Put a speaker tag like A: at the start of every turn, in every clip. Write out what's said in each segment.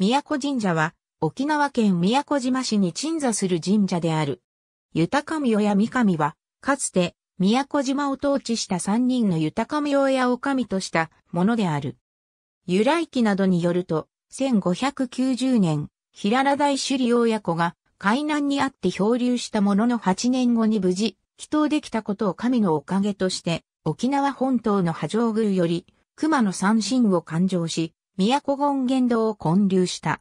A: 宮古神社は、沖縄県宮古島市に鎮座する神社である。豊神親三神は、かつて、宮古島を統治した三人の豊神親を神としたものである。由来記などによると、1590年、平良大首里親子が海難にあって漂流したものの8年後に無事、祈祷できたことを神のおかげとして、沖縄本島の波状宮より、熊の三神を勘定し、宮古権現堂を建立した。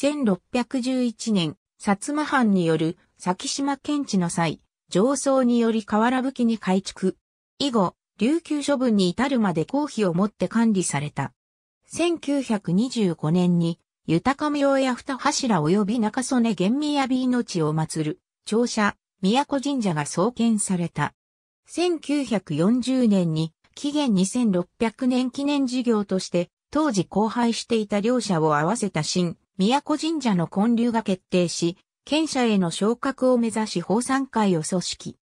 A: 1611年、薩摩藩による先島県地の際、上層により瓦武器に改築。以後、琉球処分に至るまで公費をもって管理された。1925年に、豊用親二柱及び中曽根玄宮美命を祀る、庁舎、宮古神社が創建された。1940年に、紀元2600年記念事業として、当時荒廃していた両者を合わせた新、宮古神社の建立が決定し、県社への昇格を目指し法参会を組織。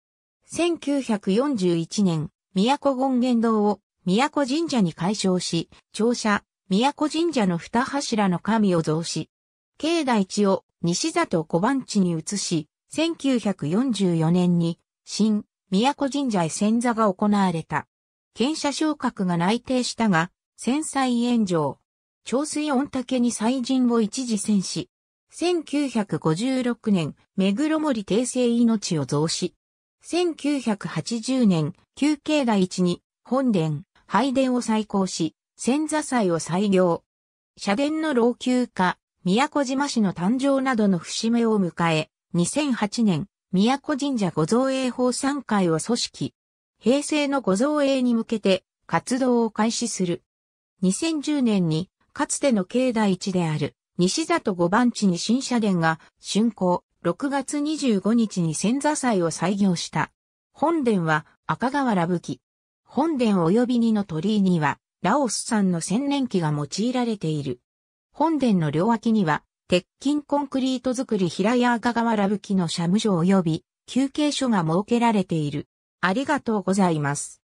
A: 1941年、宮古権現堂を宮古神社に改称し、庁舎、宮古神社の二柱の神を増し、境内地を西里小番地に移し、1944年に新宮古神社へ遷座が行われた。県社昇格が内定したが、戦災炎上。長水御嶽に祭神を一時戦し、1956年、目黒森訂正命を増し、1980年、休憩が一に、本殿、拝殿を再興し、千座祭を再行。社殿の老朽化、宮古島市の誕生などの節目を迎え、2008年、宮古神社御造営法参会を組織。平成の御造営に向けて活動を開始する。2010年に、かつての境内地である、西里五番地に新社殿が、竣工、6月25日に千座祭を採業した。本殿は、赤瓦吹き。本殿及び二の鳥居には、ラオス産の千年機が用いられている。本殿の両脇には、鉄筋コンクリート作り平屋赤瓦吹きの社務所及び休憩所が設けられている。ありがとうございます。